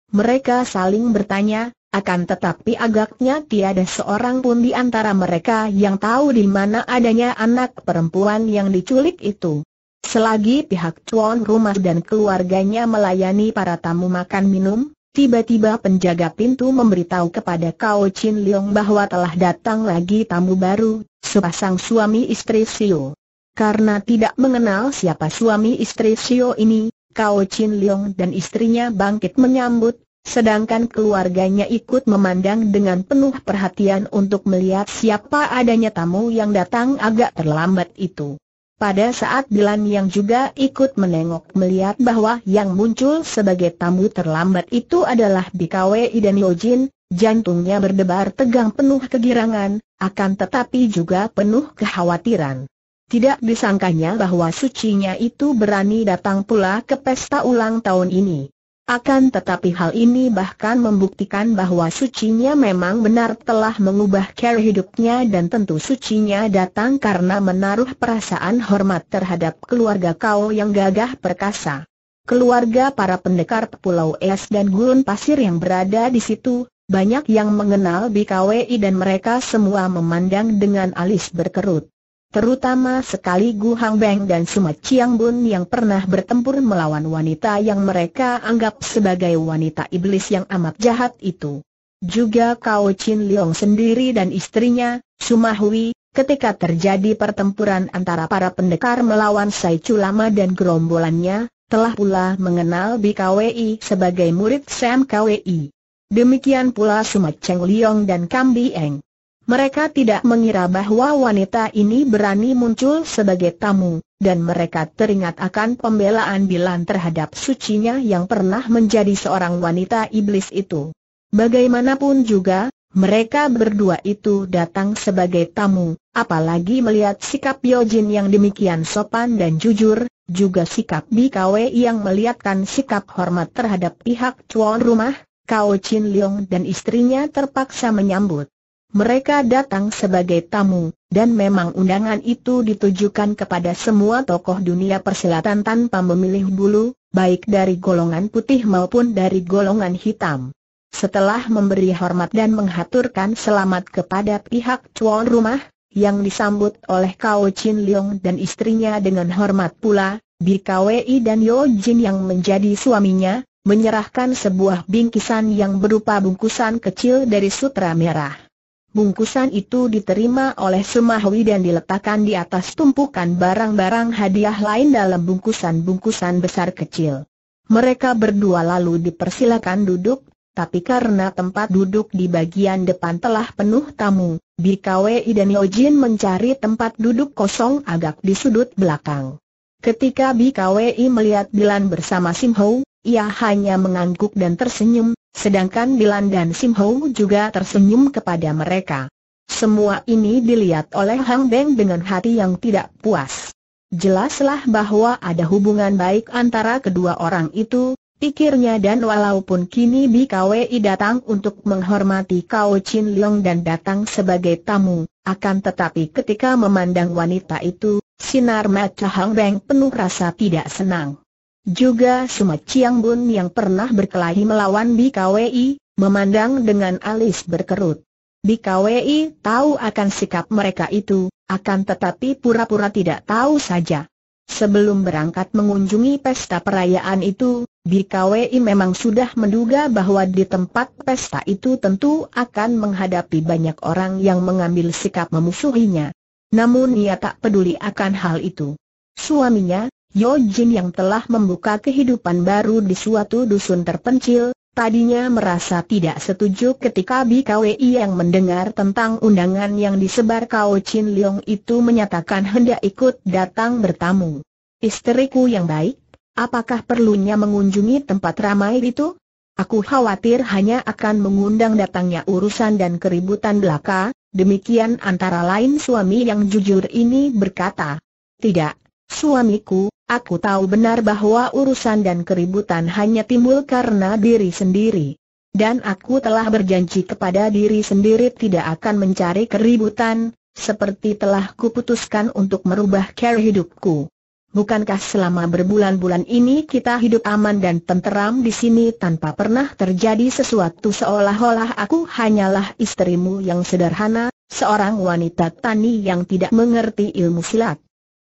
Mereka saling bertanya, akan tetapi agaknya tiada seorang pun di antara mereka yang tahu di mana adanya anak perempuan yang diculik itu. Selagi pihak tuan rumah dan keluarganya melayani para tamu makan minum, tiba-tiba penjaga pintu memberitahu kepada Kao Chin Leong bahwa telah datang lagi tamu baru, sepasang suami istri Sio. Karena tidak mengenal siapa suami istri Sio ini, Kao Chin Leong dan istrinya bangkit menyambut sedangkan keluarganya ikut memandang dengan penuh perhatian untuk melihat siapa adanya tamu yang datang agak terlambat itu. Pada saat Dilan yang juga ikut menengok melihat bahwa yang muncul sebagai tamu terlambat itu adalah Bikawe dan Yojin, jantungnya berdebar tegang penuh kegirangan, akan tetapi juga penuh kekhawatiran. Tidak disangkanya bahwa sucinya itu berani datang pula ke pesta ulang tahun ini. Akan tetapi hal ini bahkan membuktikan bahwa sucinya memang benar telah mengubah cara hidupnya dan tentu sucinya datang karena menaruh perasaan hormat terhadap keluarga kau yang gagah perkasa. Keluarga para pendekar Pulau Es dan Gurun Pasir yang berada di situ, banyak yang mengenal BKWI dan mereka semua memandang dengan alis berkerut. Terutama sekali Gu Hang Beng dan Suma Chiang Bun yang pernah bertempur melawan wanita yang mereka anggap sebagai wanita iblis yang amat jahat itu. Juga Kao Chin Leong sendiri dan istrinya, Suma Hui, ketika terjadi pertempuran antara para pendekar melawan Sai Culama dan gerombolannya, telah pula mengenal Bi Kwei sebagai murid Sam Kwei. Demikian pula Suma Cheng Leong dan Bi Eng. Mereka tidak mengira bahwa wanita ini berani muncul sebagai tamu, dan mereka teringat akan pembelaan Bilan terhadap sucinya yang pernah menjadi seorang wanita iblis itu. Bagaimanapun juga, mereka berdua itu datang sebagai tamu, apalagi melihat sikap Yojin yang demikian sopan dan jujur, juga sikap Bikawe yang melihatkan sikap hormat terhadap pihak tuan rumah, Kao Chin Leong dan istrinya terpaksa menyambut mereka datang sebagai tamu, dan memang undangan itu ditujukan kepada semua tokoh dunia persilatan tanpa memilih bulu, baik dari golongan putih maupun dari golongan hitam. Setelah memberi hormat dan menghaturkan selamat kepada pihak tuan rumah, yang disambut oleh Kao Chin Leong dan istrinya dengan hormat pula, Bi Kwei dan Yo Jin yang menjadi suaminya, menyerahkan sebuah bingkisan yang berupa bungkusan kecil dari sutra merah. Bungkusan itu diterima oleh Sumahwi dan diletakkan di atas tumpukan barang-barang hadiah lain dalam bungkusan-bungkusan besar kecil. Mereka berdua lalu dipersilakan duduk, tapi karena tempat duduk di bagian depan telah penuh tamu, Bikawei dan Yojin mencari tempat duduk kosong agak di sudut belakang. Ketika Bikawei melihat Dilan bersama Simhou, ia hanya mengangguk dan tersenyum, Sedangkan Bilan dan Sim Ho juga tersenyum kepada mereka. Semua ini dilihat oleh Hang Beng dengan hati yang tidak puas. Jelaslah bahwa ada hubungan baik antara kedua orang itu, pikirnya dan walaupun kini Bi Kwei datang untuk menghormati Kao Chin Leong dan datang sebagai tamu, akan tetapi ketika memandang wanita itu, sinar mata Hang Beng penuh rasa tidak senang. Juga Suma Chiang Bun yang pernah berkelahi melawan BKWI, memandang dengan alis berkerut. BKWI tahu akan sikap mereka itu, akan tetapi pura-pura tidak tahu saja. Sebelum berangkat mengunjungi pesta perayaan itu, BKWI memang sudah menduga bahwa di tempat pesta itu tentu akan menghadapi banyak orang yang mengambil sikap memusuhinya. Namun ia tak peduli akan hal itu. Suaminya, Yo Jin yang telah membuka kehidupan baru di suatu dusun terpencil, tadinya merasa tidak setuju ketika BKWI yang mendengar tentang undangan yang disebar Kao Chin Leong itu menyatakan hendak ikut datang bertamu. Istriku yang baik, apakah perlunya mengunjungi tempat ramai itu? Aku khawatir hanya akan mengundang datangnya urusan dan keributan belaka, demikian antara lain suami yang jujur ini berkata. Tidak, suamiku, Aku tahu benar bahwa urusan dan keributan hanya timbul karena diri sendiri. Dan aku telah berjanji kepada diri sendiri tidak akan mencari keributan, seperti telah kuputuskan untuk merubah cara hidupku. Bukankah selama berbulan-bulan ini kita hidup aman dan tenteram di sini tanpa pernah terjadi sesuatu seolah-olah aku hanyalah istrimu yang sederhana, seorang wanita tani yang tidak mengerti ilmu silat.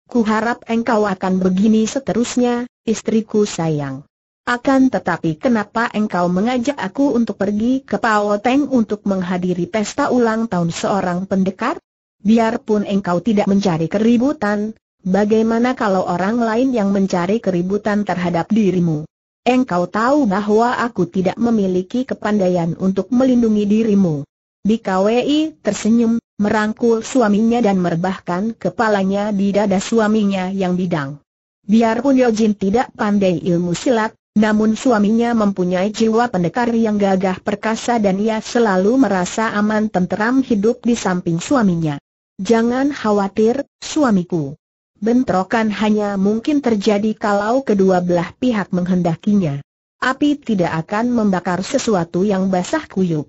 Ku harap engkau akan begini seterusnya, istriku sayang. Akan tetapi kenapa engkau mengajak aku untuk pergi ke Paoteng untuk menghadiri pesta ulang tahun seorang pendekar? Biarpun engkau tidak mencari keributan, bagaimana kalau orang lain yang mencari keributan terhadap dirimu? Engkau tahu bahwa aku tidak memiliki kepandaian untuk melindungi dirimu. Bikawi tersenyum, merangkul suaminya dan merebahkan kepalanya di dada suaminya yang bidang. Biarpun Yojin tidak pandai ilmu silat, namun suaminya mempunyai jiwa pendekar yang gagah perkasa dan ia selalu merasa aman tenteram hidup di samping suaminya. Jangan khawatir, suamiku. Bentrokan hanya mungkin terjadi kalau kedua belah pihak menghendakinya. Api tidak akan membakar sesuatu yang basah kuyup.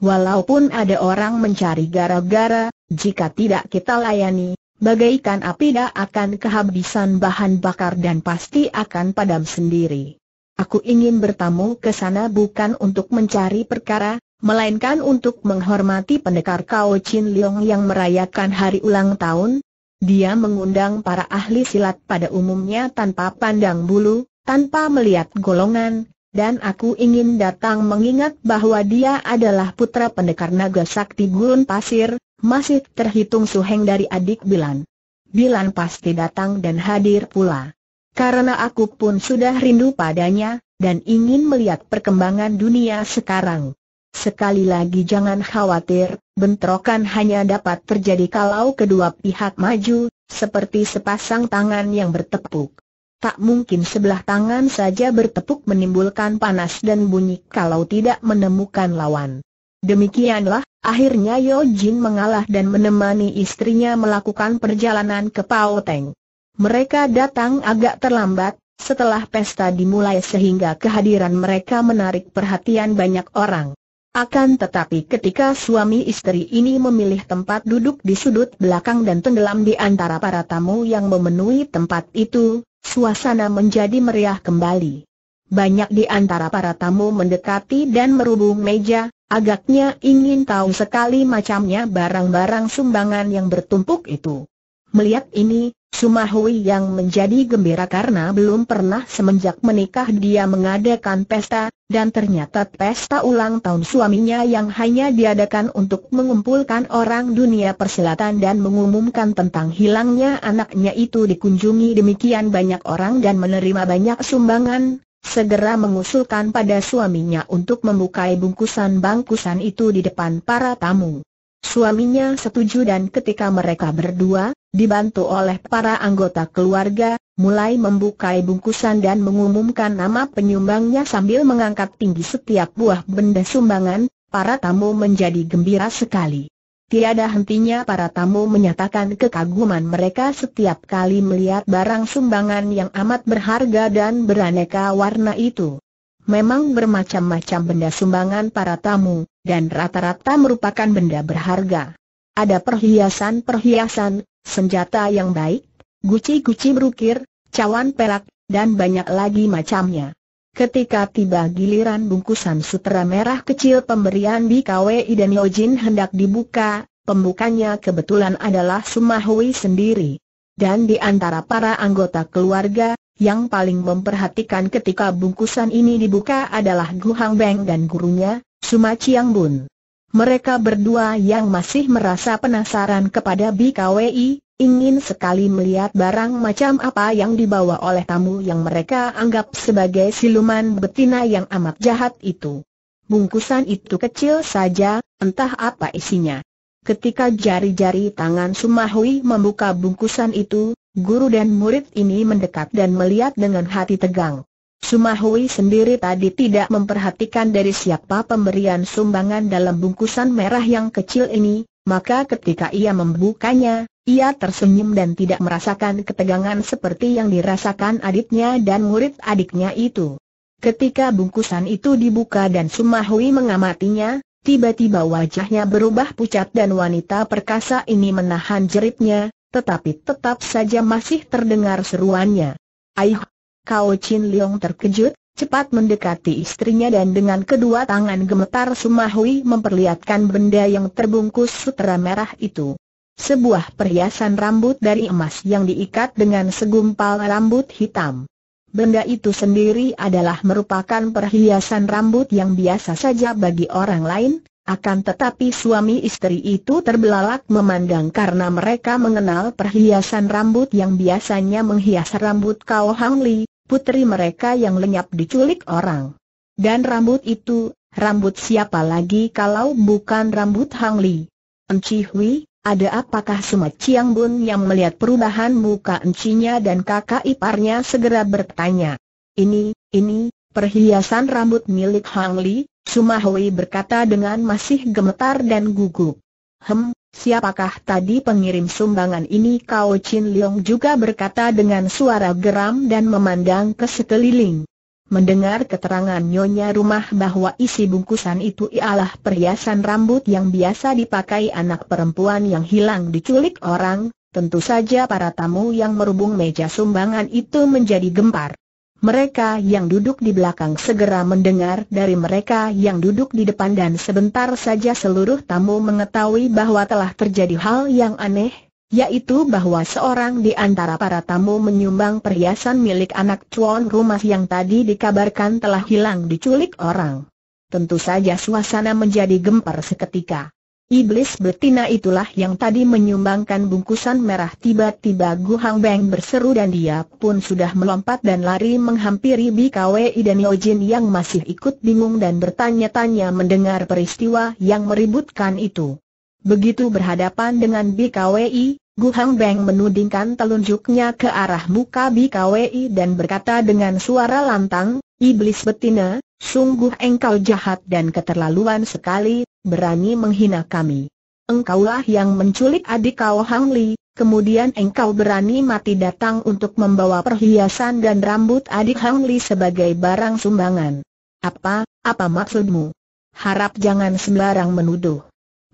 Walaupun ada orang mencari gara-gara, jika tidak kita layani, bagaikan api dah akan kehabisan bahan bakar dan pasti akan padam sendiri. Aku ingin bertamu ke sana bukan untuk mencari perkara, melainkan untuk menghormati pendekar Kao Chin Leong yang merayakan hari ulang tahun. Dia mengundang para ahli silat pada umumnya tanpa pandang bulu, tanpa melihat golongan, dan aku ingin datang mengingat bahwa dia adalah putra pendekar naga sakti gurun pasir, masih terhitung suheng dari adik Bilan. Bilan pasti datang dan hadir pula. Karena aku pun sudah rindu padanya, dan ingin melihat perkembangan dunia sekarang. Sekali lagi jangan khawatir, bentrokan hanya dapat terjadi kalau kedua pihak maju, seperti sepasang tangan yang bertepuk. Tak mungkin sebelah tangan saja bertepuk menimbulkan panas dan bunyi kalau tidak menemukan lawan. Demikianlah, akhirnya Yo Jin mengalah dan menemani istrinya melakukan perjalanan ke Pao Paoteng. Mereka datang agak terlambat, setelah pesta dimulai sehingga kehadiran mereka menarik perhatian banyak orang. Akan tetapi ketika suami istri ini memilih tempat duduk di sudut belakang dan tenggelam di antara para tamu yang memenuhi tempat itu, Suasana menjadi meriah kembali. Banyak di antara para tamu mendekati dan merubung meja, agaknya ingin tahu sekali macamnya barang-barang sumbangan yang bertumpuk itu. Melihat ini, Sumahui yang menjadi gembira karena belum pernah semenjak menikah dia mengadakan pesta, dan ternyata pesta ulang tahun suaminya yang hanya diadakan untuk mengumpulkan orang dunia persilatan dan mengumumkan tentang hilangnya anaknya itu dikunjungi demikian banyak orang dan menerima banyak sumbangan, segera mengusulkan pada suaminya untuk membuka bungkusan-bangkusan itu di depan para tamu. Suaminya setuju dan ketika mereka berdua, dibantu oleh para anggota keluarga, mulai membuka bungkusan dan mengumumkan nama penyumbangnya sambil mengangkat tinggi setiap buah benda sumbangan, para tamu menjadi gembira sekali. Tiada hentinya para tamu menyatakan kekaguman mereka setiap kali melihat barang sumbangan yang amat berharga dan beraneka warna itu. Memang bermacam-macam benda sumbangan para tamu, dan rata-rata merupakan benda berharga. Ada perhiasan-perhiasan, senjata yang baik, guci-guci berukir, cawan perak, dan banyak lagi macamnya. Ketika tiba giliran bungkusan sutera merah kecil pemberian di BKWI dan Yojin hendak dibuka, pembukanya kebetulan adalah Sumahui sendiri. Dan di antara para anggota keluarga, yang paling memperhatikan ketika bungkusan ini dibuka adalah Gu Beng dan gurunya, Suma Chiang Bun. Mereka berdua yang masih merasa penasaran kepada BKWI, ingin sekali melihat barang macam apa yang dibawa oleh tamu yang mereka anggap sebagai siluman betina yang amat jahat itu. Bungkusan itu kecil saja, entah apa isinya. Ketika jari-jari tangan Sumahui membuka bungkusan itu, guru dan murid ini mendekat dan melihat dengan hati tegang. Sumahui sendiri tadi tidak memperhatikan dari siapa pemberian sumbangan dalam bungkusan merah yang kecil ini, maka ketika ia membukanya, ia tersenyum dan tidak merasakan ketegangan seperti yang dirasakan adiknya dan murid adiknya itu. Ketika bungkusan itu dibuka dan Sumahui mengamatinya, tiba-tiba wajahnya berubah pucat dan wanita perkasa ini menahan jeritnya, tetapi tetap saja masih terdengar seruannya. Aih! Kau Chin Leong terkejut, cepat mendekati istrinya dan dengan kedua tangan gemetar Sumahui memperlihatkan benda yang terbungkus sutera merah itu. Sebuah perhiasan rambut dari emas yang diikat dengan segumpal rambut hitam. Benda itu sendiri adalah merupakan perhiasan rambut yang biasa saja bagi orang lain, akan tetapi suami istri itu terbelalak memandang karena mereka mengenal perhiasan rambut yang biasanya menghias rambut kau Hang Li, putri mereka yang lenyap diculik orang. Dan rambut itu, rambut siapa lagi kalau bukan rambut Hang Li? Enci Hui, ada apakah semacam Chiang Bun yang melihat perubahan muka encinya dan kakak iparnya segera bertanya. Ini, ini, perhiasan rambut milik Hang Li, Sumahui berkata dengan masih gemetar dan gugup. Hem, siapakah tadi pengirim sumbangan ini Kao Chin Leong juga berkata dengan suara geram dan memandang ke sekeliling. Mendengar keterangan nyonya rumah bahwa isi bungkusan itu ialah perhiasan rambut yang biasa dipakai anak perempuan yang hilang diculik orang, tentu saja para tamu yang merubung meja sumbangan itu menjadi gempar. Mereka yang duduk di belakang segera mendengar dari mereka yang duduk di depan dan sebentar saja seluruh tamu mengetahui bahwa telah terjadi hal yang aneh, yaitu bahwa seorang di antara para tamu menyumbang perhiasan milik anak cuan rumah yang tadi dikabarkan telah hilang diculik orang. Tentu saja suasana menjadi gempar seketika. Iblis betina itulah yang tadi menyumbangkan bungkusan merah tiba-tiba Gu Hang Beng berseru dan dia pun sudah melompat dan lari menghampiri BKWI dan Jin yang masih ikut bingung dan bertanya-tanya mendengar peristiwa yang meributkan itu. Begitu berhadapan dengan BKWI, Gu Hang Beng menudingkan telunjuknya ke arah muka Bi BKWI dan berkata dengan suara lantang, Iblis betina, Sungguh engkau jahat dan keterlaluan sekali, berani menghina kami. Engkaulah yang menculik adik kau Hang Li, kemudian engkau berani mati datang untuk membawa perhiasan dan rambut adik Hang Li sebagai barang sumbangan. Apa, apa maksudmu? Harap jangan sembarang menuduh.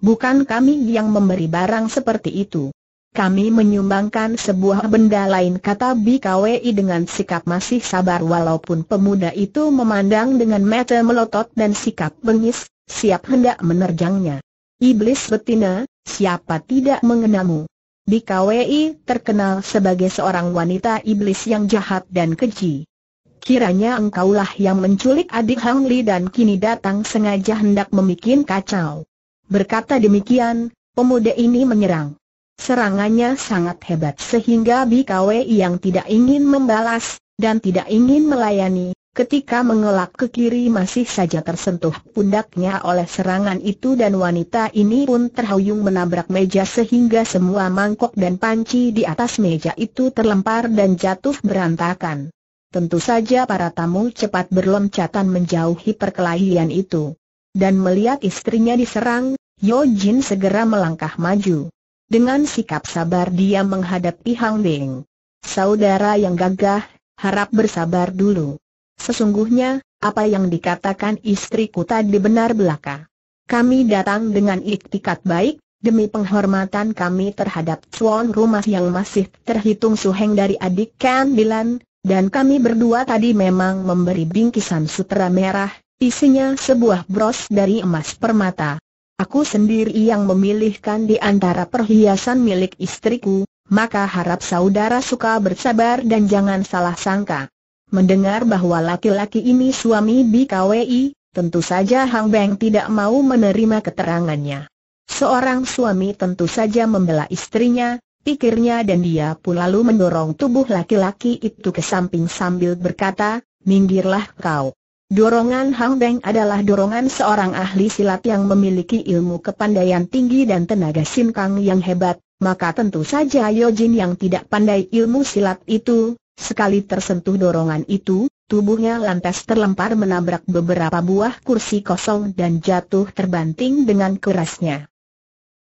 Bukan kami yang memberi barang seperti itu kami menyumbangkan sebuah benda lain kata BKWI dengan sikap masih sabar walaupun pemuda itu memandang dengan mata melotot dan sikap bengis, siap hendak menerjangnya. Iblis betina, siapa tidak mengenamu? BKWI terkenal sebagai seorang wanita iblis yang jahat dan keji. Kiranya engkaulah yang menculik adik Hang Li dan kini datang sengaja hendak memikin kacau. Berkata demikian, pemuda ini menyerang. Serangannya sangat hebat sehingga BKW yang tidak ingin membalas, dan tidak ingin melayani, ketika mengelak ke kiri masih saja tersentuh pundaknya oleh serangan itu dan wanita ini pun terhuyung menabrak meja sehingga semua mangkok dan panci di atas meja itu terlempar dan jatuh berantakan. Tentu saja para tamu cepat berloncatan menjauhi perkelahian itu. Dan melihat istrinya diserang, Yo Jin segera melangkah maju. Dengan sikap sabar dia menghadapi Hang Beng. Saudara yang gagah, harap bersabar dulu. Sesungguhnya, apa yang dikatakan istriku tadi benar belaka. Kami datang dengan iktikat baik, demi penghormatan kami terhadap cuan rumah yang masih terhitung suheng dari adik Ken Bilan, dan kami berdua tadi memang memberi bingkisan sutera merah, isinya sebuah bros dari emas permata. Aku sendiri yang memilihkan di antara perhiasan milik istriku, maka harap saudara suka bersabar dan jangan salah sangka. Mendengar bahwa laki-laki ini suami BKWI, tentu saja Hang Beng tidak mau menerima keterangannya. Seorang suami tentu saja membela istrinya, pikirnya dan dia pun lalu mendorong tubuh laki-laki itu ke samping sambil berkata, minggirlah kau. Dorongan Hang Beng adalah dorongan seorang ahli silat yang memiliki ilmu kepandaian tinggi dan tenaga sinkang yang hebat, maka tentu saja Yojin yang tidak pandai ilmu silat itu, sekali tersentuh dorongan itu, tubuhnya lantas terlempar menabrak beberapa buah kursi kosong dan jatuh terbanting dengan kerasnya.